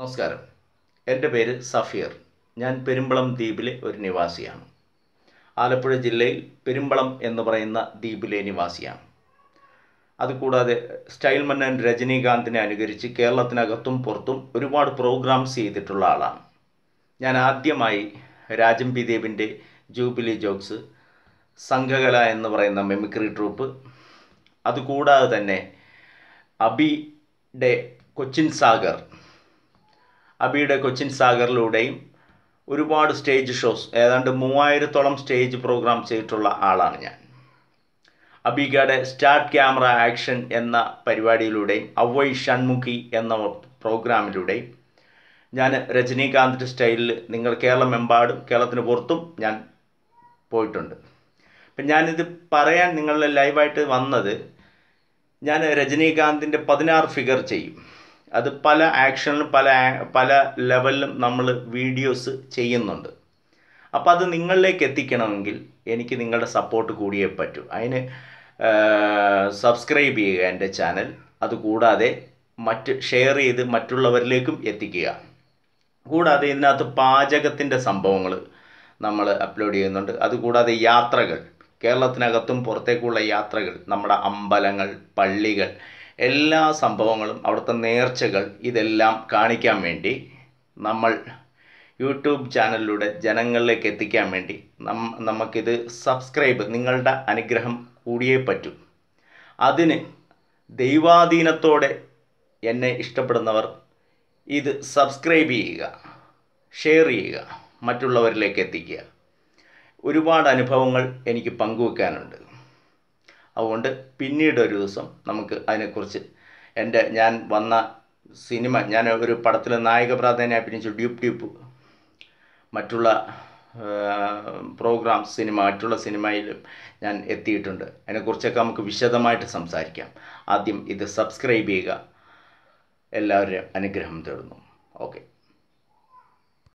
നമസ്കാരം എൻ്റെ പേര് സഫീർ ഞാൻ പെരുമ്പളം ദ്വീപിലെ ഒരു നിവാസിയാണ് ആലപ്പുഴ ജില്ലയിൽ പെരുമ്പളം എന്ന് പറയുന്ന ദ്വീപിലെ നിവാസിയാണ് അതുകൂടാതെ സ്റ്റൈൽ മന്നൻ രജനീകാന്തിനെ അനുകരിച്ച് കേരളത്തിനകത്തും പുറത്തും ഒരുപാട് പ്രോഗ്രാംസ് ചെയ്തിട്ടുള്ള ആളാണ് ഞാൻ ആദ്യമായി രാജം പി ദേവിൻ്റെ ജൂബിലി ജോക്സ് സംഘകല എന്ന് പറയുന്ന മെമിക്രി ട്രൂപ്പ് അതുകൂടാതെ തന്നെ അബിയുടെ കൊച്ചിൻ സാഗർ അബിയുടെ കൊച്ചിൻ സാഗറിലൂടെയും ഒരുപാട് സ്റ്റേജ് ഷോസ് ഏതാണ്ട് മൂവായിരത്തോളം സ്റ്റേജ് പ്രോഗ്രാം ചെയ്തിട്ടുള്ള ആളാണ് ഞാൻ അബികയുടെ സ്റ്റാർട്ട് ക്യാമറ ആക്ഷൻ എന്ന പരിപാടിയിലൂടെയും അവൈ ഷൺമുഖി എന്ന പ്രോഗ്രാമിലൂടെയും ഞാൻ രജനീകാന്ത് സ്റ്റൈലിൽ നിങ്ങൾ കേരളമെമ്പാടും കേരളത്തിന് പുറത്തും ഞാൻ പോയിട്ടുണ്ട് അപ്പം ഞാനിത് പറയാൻ നിങ്ങളുടെ ലൈവായിട്ട് വന്നത് ഞാൻ രജനീകാന്തിൻ്റെ പതിനാറ് ഫിഗർ ചെയ്യും അത് പല ആക്ഷനിലും പല പല ലെവലിലും നമ്മൾ വീഡിയോസ് ചെയ്യുന്നുണ്ട് അപ്പോൾ അത് നിങ്ങളിലേക്ക് എത്തിക്കണമെങ്കിൽ എനിക്ക് നിങ്ങളുടെ സപ്പോർട്ട് കൂടിയേ പറ്റൂ അതിന് സബ്സ്ക്രൈബ് ചെയ്യുക എൻ്റെ ചാനൽ അതുകൂടാതെ മറ്റ് ഷെയർ ചെയ്ത് മറ്റുള്ളവരിലേക്കും എത്തിക്കുക കൂടാതെ ഇതിനകത്ത് പാചകത്തിൻ്റെ സംഭവങ്ങൾ നമ്മൾ അപ്ലോഡ് ചെയ്യുന്നുണ്ട് അതുകൂടാതെ യാത്രകൾ കേരളത്തിനകത്തും പുറത്തേക്കുള്ള യാത്രകൾ നമ്മുടെ അമ്പലങ്ങൾ പള്ളികൾ എല്ലാ സംഭവങ്ങളും അവിടുത്തെ നേർച്ചകൾ ഇതെല്ലാം കാണിക്കാൻ വേണ്ടി നമ്മൾ യൂട്യൂബ് ചാനലിലൂടെ ജനങ്ങളിലേക്ക് എത്തിക്കാൻ വേണ്ടി നം നമുക്കിത് സബ്സ്ക്രൈബ് നിങ്ങളുടെ അനുഗ്രഹം കൂടിയേ പറ്റൂ അതിന് ദൈവാധീനത്തോടെ എന്നെ ഇഷ്ടപ്പെടുന്നവർ ഇത് സബ്സ്ക്രൈബ് ചെയ്യുക ഷെയർ ചെയ്യുക മറ്റുള്ളവരിലേക്ക് എത്തിക്കുക ഒരുപാട് അനുഭവങ്ങൾ എനിക്ക് പങ്കുവെക്കാനുണ്ട് അതുകൊണ്ട് പിന്നീട് ഒരു ദിവസം നമുക്ക് അതിനെക്കുറിച്ച് എൻ്റെ ഞാൻ വന്ന സിനിമ ഞാൻ ഒരു പടത്തിൽ നായക പ്രാധാന്യം അഭിനയിച്ചു ഡ്യൂപ്പ് ഡ്യൂപ്പ് മറ്റുള്ള പ്രോഗ്രാം സിനിമ മറ്റുള്ള സിനിമയിലും ഞാൻ എത്തിയിട്ടുണ്ട് അതിനെക്കുറിച്ചൊക്കെ നമുക്ക് വിശദമായിട്ട് സംസാരിക്കാം ആദ്യം ഇത് സബ്സ്ക്രൈബ് ചെയ്യുക എല്ലാവരുടെയും അനുഗ്രഹം തേടുന്നു ഓക്കെ